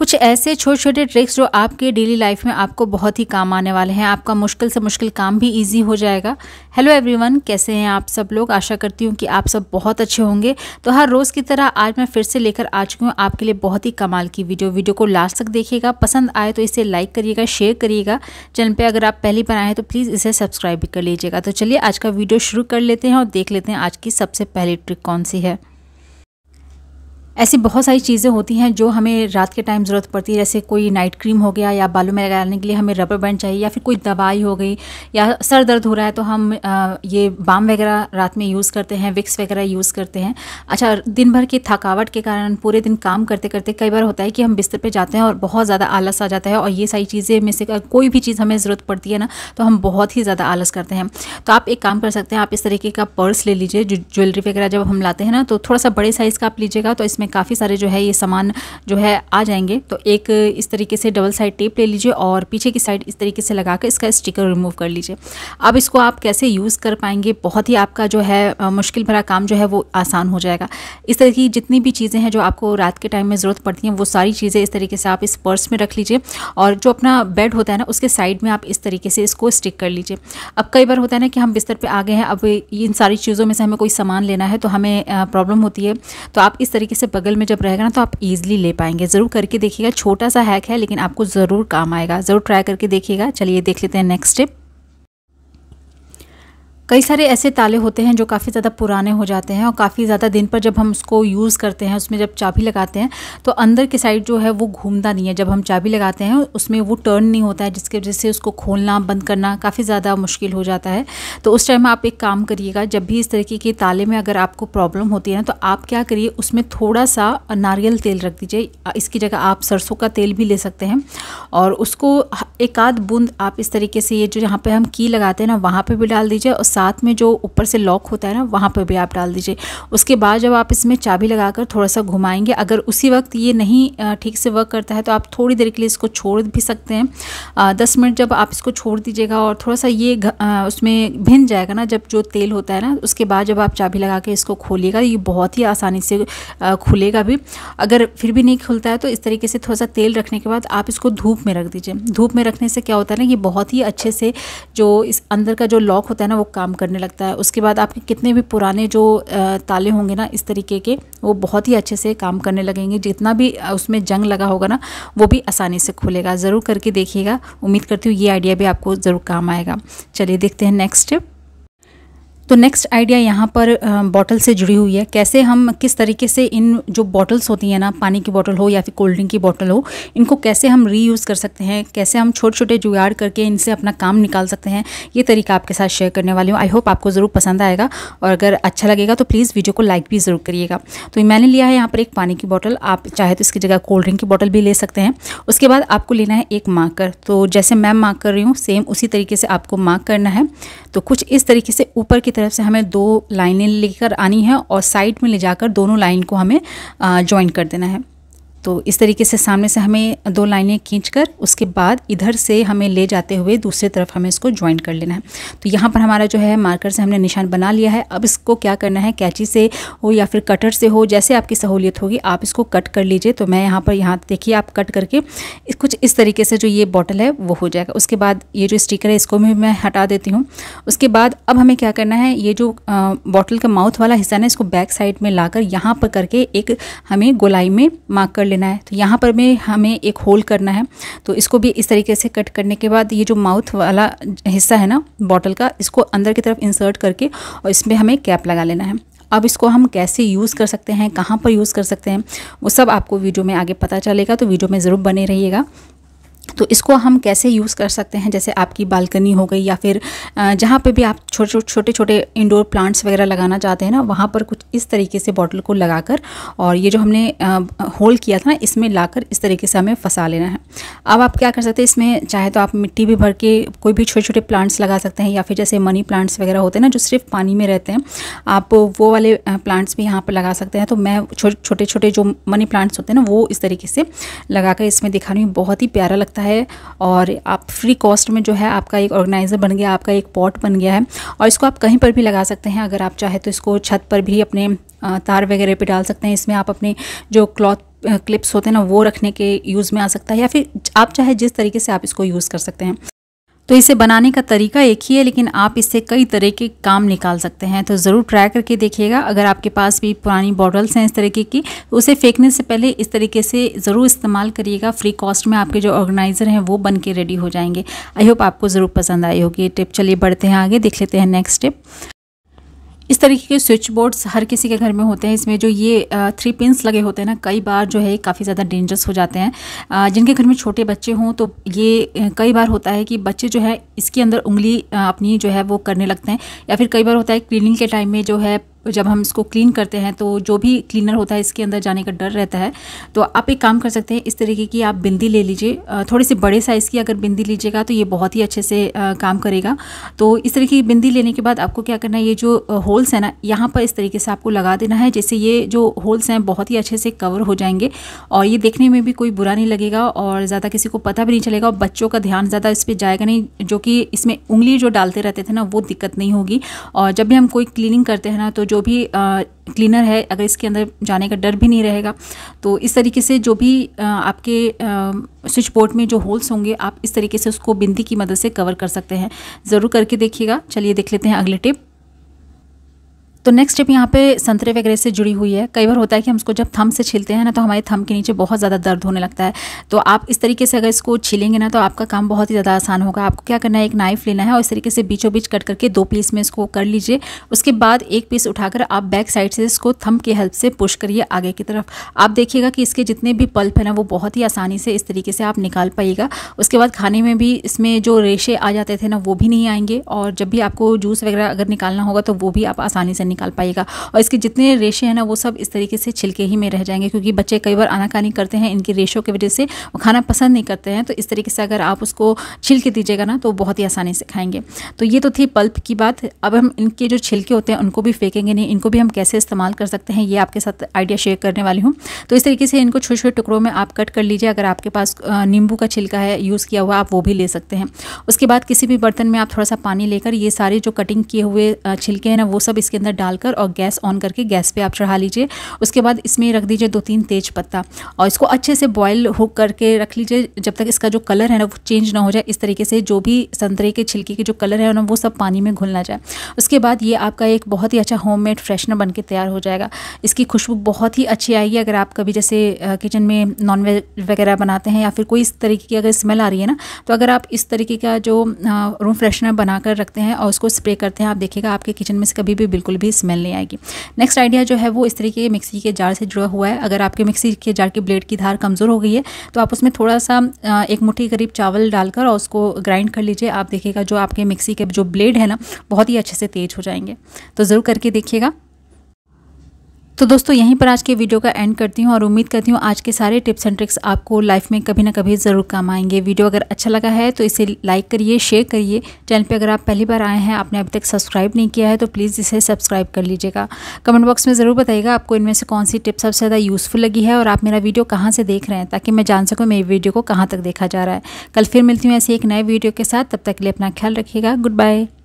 कुछ ऐसे छोटे छोटे ट्रिक्स जो आपके डेली लाइफ में आपको बहुत ही काम आने वाले हैं आपका मुश्किल से मुश्किल काम भी ईजी हो जाएगा हेलो एवरीवन कैसे हैं आप सब लोग आशा करती हूँ कि आप सब बहुत अच्छे होंगे तो हर रोज़ की तरह आज मैं फिर से लेकर आ चुकी हूँ आपके लिए बहुत ही कमाल की वीडियो वीडियो को लास्ट तक देखिएगा पसंद आए तो इसे लाइक करिएगा शेयर करिएगा चैनल पर अगर आप पहली बार आएँ तो प्लीज़ इसे सब्सक्राइब भी कर लीजिएगा तो चलिए आज का वीडियो शुरू कर लेते हैं और देख लेते हैं आज की सबसे पहली ट्रिक कौन सी है ऐसी बहुत सारी चीज़ें होती हैं जो हमें रात के टाइम ज़रूरत पड़ती है जैसे कोई नाइट क्रीम हो गया या बालों में लगाने के लिए हमें रबर बैंड चाहिए या फिर कोई दवाई हो गई या सर दर्द हो रहा है तो हम ये बाम वगैरह रात में यूज़ करते हैं विक्स वगैरह यूज़ करते हैं अच्छा दिन भर की थकावट के कारण पूरे दिन काम करते करते कई बार होता है कि हम बिस्तर पर जाते हैं और बहुत ज़्यादा आलस आ जाता है और ये सारी चीज़ें में से कोई भी चीज़ हमें ज़रूरत पड़ती है ना तो हम बहुत ही ज़्यादा आलस करते हैं तो आप एक काम कर सकते हैं आप इस तरीके का पर्स ले लीजिए ज्वेलरी वगैरह जब हम लाते हैं ना तो थोड़ा सा बड़े साइज़ का आप लीजिएगा तो इसमें काफ़ी सारे जो है ये सामान जो है आ जाएंगे तो एक इस तरीके से डबल साइड टेप ले लीजिए और पीछे की साइड इस तरीके से लगा कर इसका स्टिकर रिमूव कर लीजिए अब इसको आप कैसे यूज़ कर पाएंगे बहुत ही आपका जो है मुश्किल भरा काम जो है वो आसान हो जाएगा इस तरह की जितनी भी चीज़ें हैं जो आपको रात के टाइम में ज़रूरत पड़ती हैं वो सारी चीज़ें इस तरीके से आप इस पर्स में रख लीजिए और जो अपना बेड होता है ना उसके साइड में आप इस तरीके से इसको स्टिक कर लीजिए अब कई बार होता है ना कि हम बिस्तर पर आ गए हैं अब इन सारी चीज़ों में से हमें कोई सामान लेना है तो हमें प्रॉब्लम होती है तो आप इस तरीके से बगल में जब रहेगा ना तो आप ईजिली ले पाएंगे ज़रूर करके देखिएगा छोटा सा हैक है लेकिन आपको ज़रूर काम आएगा ज़रूर ट्राई करके देखिएगा चलिए देख लेते हैं नेक्स्ट स्टेप कई सारे ऐसे ताले होते हैं जो काफ़ी ज़्यादा पुराने हो जाते हैं और काफ़ी ज़्यादा दिन पर जब हम उसको यूज़ करते हैं उसमें जब चाबी लगाते हैं तो अंदर की साइड जो है वो घूमता नहीं है जब हम चाबी लगाते हैं उसमें वो टर्न नहीं होता है जिसकी वजह से उसको खोलना बंद करना काफ़ी ज़्यादा मुश्किल हो जाता है तो उस टाइम आप एक काम करिएगा जब भी इस तरीके के ताले में अगर आपको प्रॉब्लम होती है ना तो आप क्या करिए उसमें थोड़ा सा नारियल तेल रख दीजिए इसकी जगह आप सरसों का तेल भी ले सकते हैं और उसको एक आध बूंद आप इस तरीके से ये जो यहाँ पर हम की लगाते हैं ना वहाँ पर भी डाल दीजिए और साथ में जो ऊपर से लॉक होता है ना वहाँ पर भी आप डाल दीजिए उसके बाद जब आप इसमें चाबी लगाकर थोड़ा सा घुमाएंगे अगर उसी वक्त ये नहीं ठीक से वर्क करता है तो आप थोड़ी देर के लिए इसको छोड़ भी सकते हैं दस मिनट जब आप इसको छोड़ दीजिएगा और थोड़ा सा ये उसमें भिन जाएगा ना जब जो तेल होता है ना उसके बाद जब आप चाबी लगा के इसको खोलिएगा ये बहुत ही आसानी से खुलेगा भी अगर फिर भी नहीं खुलता है तो इस तरीके से थोड़ा सा तेल रखने के बाद आप इसको धूप में रख दीजिए धूप में रखने से क्या होता है ना कि बहुत ही अच्छे से जो इस अंदर का जो लॉक होता है ना वो काम काम करने लगता है उसके बाद आपके कितने भी पुराने जो ताले होंगे ना इस तरीके के वो बहुत ही अच्छे से काम करने लगेंगे जितना भी उसमें जंग लगा होगा ना वो भी आसानी से खुलेगा ज़रूर करके देखिएगा उम्मीद करती हूँ ये आइडिया भी आपको ज़रूर काम आएगा चलिए देखते हैं नेक्स्ट स्टेप तो नेक्स्ट आइडिया यहाँ पर बॉटल से जुड़ी हुई है कैसे हम किस तरीके से इन जो बॉटल्स होती हैं ना पानी की बॉटल हो या फिर कोल्ड ड्रिंक की बॉटल हो इनको कैसे हम रीयूज़ कर सकते हैं कैसे हम छोटे छोटे जुगाड़ करके इनसे अपना काम निकाल सकते हैं ये तरीका आपके साथ शेयर करने वाली हूँ आई होप आपको ज़रूर पसंद आएगा और अगर अच्छा लगेगा तो प्लीज़ वीडियो को लाइक भी ज़रूर करिएगा तो मैंने लिया है यहाँ पर एक पानी की बॉटल आप चाहे तो इसकी जगह कोल्ड ड्रिंक की बॉटल भी ले सकते हैं उसके बाद आपको लेना है एक मार्कर तो जैसे मैं मार्क कर रही हूँ सेम उसी तरीके से आपको मार्क करना है तो कुछ इस तरीके से ऊपर की तरफ से हमें दो लाइनें लेकर आनी है और साइड में ले जाकर दोनों लाइन को हमें ज्वाइन कर देना है तो इस तरीके से सामने से हमें दो लाइनें खींचकर उसके बाद इधर से हमें ले जाते हुए दूसरे तरफ हमें इसको ज्वाइन कर लेना है तो यहाँ पर हमारा जो है मार्कर से हमने निशान बना लिया है अब इसको क्या करना है कैची से हो या फिर कटर से हो जैसे आपकी सहूलियत होगी आप इसको कट कर लीजिए तो मैं यहाँ पर यहाँ देखिए आप कट करके कुछ इस तरीके से जो ये बॉटल है वो हो जाएगा उसके बाद ये जो स्टिकर है इसको भी मैं हटा देती हूँ उसके बाद अब हमें क्या करना है ये जो बॉटल का माउथ वाला हिस्सा ना इसको बैक साइड में लाकर यहाँ पर करके एक हमें गोलाई में मार्क कर लेना है तो यहाँ पर भी हमें एक होल करना है तो इसको भी इस तरीके से कट करने के बाद ये जो माउथ वाला हिस्सा है ना बॉटल का इसको अंदर की तरफ इंसर्ट करके और इसमें हमें कैप लगा लेना है अब इसको हम कैसे यूज़ कर सकते हैं कहाँ पर यूज़ कर सकते हैं वो सब आपको वीडियो में आगे पता चलेगा तो वीडियो में ज़रूर बने रहिएगा तो इसको हम कैसे यूज़ कर सकते हैं जैसे आपकी बालकनी हो गई या फिर जहाँ पे भी आप छोटे छोटे छोटे इंडोर प्लांट्स वगैरह लगाना चाहते हैं ना वहाँ पर कुछ इस तरीके से बॉटल को लगाकर और ये जो हमने होल किया था ना इसमें लाकर इस तरीके से हमें फंसा लेना है अब आप क्या कर सकते हैं इसमें चाहे तो आप मिट्टी भी भर के कोई भी छोटे छोटे प्लांट्स लगा सकते हैं या फिर जैसे मनी प्लांट्स वगैरह होते हैं ना जो सिर्फ पानी में रहते हैं आप वो वाले प्लांट्स भी यहाँ पर लगा सकते हैं तो मैं छोटे छोटे जो मनी प्लांट्स होते हैं ना वो इस तरीके से लगा इसमें दिखा रही हूँ बहुत ही प्यारा लगता है सकता है और आप फ्री कॉस्ट में जो है आपका एक ऑर्गेनाइज़र बन गया आपका एक पॉट बन गया है और इसको आप कहीं पर भी लगा सकते हैं अगर आप चाहे तो इसको छत पर भी अपने तार वगैरह पे डाल सकते हैं इसमें आप अपने जो क्लॉथ क्लिप्स होते हैं ना वो रखने के यूज़ में आ सकता है या फिर आप चाहे जिस तरीके से आप इसको यूज़ कर सकते हैं तो इसे बनाने का तरीका एक ही है लेकिन आप इससे कई तरह के काम निकाल सकते हैं तो ज़रूर ट्राई करके देखिएगा अगर आपके पास भी पुरानी बॉटल्स हैं इस तरीके की तो उसे फेंकने से पहले इस तरीके से ज़रूर इस्तेमाल करिएगा फ्री कॉस्ट में आपके जो ऑर्गेनाइज़र हैं वो बन के रेडी हो जाएंगे आई होप आपको ज़रूर पसंद आई होगी ये टिप चलिए बढ़ते हैं आगे देख लेते हैं नेक्स्ट टिप इस तरीके के स्विच बोर्ड्स हर किसी के घर में होते हैं इसमें जो ये थ्री पिंस लगे होते हैं ना कई बार जो है काफ़ी ज़्यादा डेंजरस हो जाते हैं जिनके घर में छोटे बच्चे हों तो ये कई बार होता है कि बच्चे जो है इसके अंदर उंगली अपनी जो है वो करने लगते हैं या फिर कई बार होता है क्लीनिंग के टाइम में जो है जब हम इसको क्लीन करते हैं तो जो भी क्लीनर होता है इसके अंदर जाने का डर रहता है तो आप एक काम कर सकते हैं इस तरीके की आप बिंदी ले लीजिए थोड़ी सी बड़े साइज़ की अगर बिंदी लीजिएगा तो ये बहुत ही अच्छे से काम करेगा तो इस तरीके की बिंदी लेने के बाद आपको क्या करना है ये जो होल्स हैं ना यहाँ पर इस तरीके से आपको लगा देना है जैसे ये जो होल्स हैं बहुत ही अच्छे से कवर हो जाएंगे और ये देखने में भी कोई बुरा नहीं लगेगा और ज़्यादा किसी को पता भी नहीं चलेगा और बच्चों का ध्यान ज़्यादा इस पर जाएगा नहीं जो कि इसमें उंगली जो डालते रहते थे ना वो दिक्कत नहीं होगी और जब भी हम कोई क्लीनिंग करते हैं ना तो जो भी क्लीनर है अगर इसके अंदर जाने का डर भी नहीं रहेगा तो इस तरीके से जो भी आपके स्विच बोर्ड में जो होल्स होंगे आप इस तरीके से उसको बिंदी की मदद से कवर कर सकते हैं ज़रूर करके देखिएगा चलिए देख लेते हैं अगले टिप तो नेक्स्ट स्टेप यहाँ पे संतरे वगैरह से जुड़ी हुई है कई बार होता है कि हम उसको जब थम से छीलते हैं ना तो हमारे थम के नीचे बहुत ज़्यादा दर्द होने लगता है तो आप इस तरीके से अगर इसको छीलेंगे ना तो आपका काम बहुत ही ज़्यादा आसान होगा आपको क्या करना है एक नाइफ लेना है और इस तरीके से बीचों बीच कट करके दो पीस में इसको कर लीजिए उसके बाद एक पीस उठाकर आप बैक साइड से इसको थम की हेल्प से पुश करिए आगे की तरफ आप देखिएगा कि इसके जितने भी पल्प है ना वो बहुत ही आसानी से इस तरीके से आप निकाल पाइएगा उसके बाद खाने में भी इसमें जो रेशे आ जाते थे ना वो भी नहीं आएंगे और जब भी आपको जूस वगैरह अगर निकालना होगा तो वो भी आप आसानी से निकाल पाएगा और इसके जितने रेशे हैं ना वो सब इस तरीके से छिलके ही में रह जाएंगे क्योंकि बच्चे कई बार आनाकानी करते हैं इनके रेशों की वजह से वो खाना पसंद नहीं करते हैं तो इस तरीके से अगर आप उसको छिलके दीजिएगा ना तो बहुत ही आसानी से खाएंगे तो ये तो थी पल्प की बात अब हम इनके जो छिलके होते हैं उनको भी फेंकेंगे नहीं इनको भी हम कैसे इस्तेमाल कर सकते हैं ये आपके साथ आइडिया शेयर करने वाली हूँ तो इस तरीके से इनको छोटे छोटे टुकड़ों में आप कट कर लीजिए अगर आपके पास नींबू का छिलका है यूज़ किया हुआ आप वो भी ले सकते हैं उसके बाद किसी भी बर्तन में आप थोड़ा सा पानी लेकर ये सारे जो कटिंग किए हुए छिलके हैं ना वो सब इसके अंदर डालकर और गैस ऑन करके गैस पे आप चढ़ा लीजिए उसके बाद इसमें रख दीजिए दो तीन तेज पत्ता और इसको अच्छे से बॉयल हो करके रख लीजिए जब तक इसका जो कलर है ना वो चेंज ना हो जाए इस तरीके से जो भी संतरे के छिलके के जो कलर है ना वो सब पानी में घुल ना जाए उसके बाद ये आपका एक बहुत ही अच्छा होम फ्रेशनर बन के तैयार हो जाएगा इसकी खुशबू बहुत ही अच्छी आएगी अगर आप कभी जैसे किचन में नॉन वेज वगैरह बनाते हैं या फिर कोई इस तरीके की अगर स्मेल आ रही है ना तो अगर आप इस तरीके का जो रूम फ्रेशनर बनाकर रखते हैं और उसको स्प्रे करते हैं आप देखिएगा आपके किचन में से कभी भी बिल्कुल भी कोई स्मेल नहीं आएगी नेक्स्ट आइडिया जो है वो इस तरीके के मिक्सी के जार से जुड़ा हुआ है अगर आपके मिक्सी के जार की ब्लेड की धार कमज़ोर हो गई है तो आप उसमें थोड़ा सा एक मुठ्ठी करीब चावल डालकर और उसको ग्राइंड कर लीजिए आप देखिएगा जो आपके मिक्सी के जो ब्लेड है ना बहुत ही अच्छे से तेज हो जाएंगे तो ज़रूर करके देखिएगा तो दोस्तों यहीं पर आज के वीडियो का एंड करती हूँ और उम्मीद करती हूँ आज के सारे टिप्स एंड ट्रिक्स आपको लाइफ में कभी ना कभी ज़रूर काम आएंगे वीडियो अगर अच्छा लगा है तो इसे लाइक करिए शेयर करिए चैनल पर अगर आप पहली बार आए हैं आपने अभी तक सब्सक्राइब नहीं किया है तो प्लीज़ इसे सब्सक्राइब कर लीजिएगा कमेंट बॉक्स में ज़रूर बताइएगा आपको इनमें से कौन सी टिप्स सबसे ज़्यादा यूज़फुल लगी है और आप मेरा वीडियो कहाँ से देख रहे हैं ताकि मैं जान सकूँ मेरी वीडियो को कहाँ तक देखा जा रहा है कल फिर मिलती हूँ ऐसे एक नए वीडियो के साथ तब तक के लिए अपना ख्याल रखिएगा गुड बाय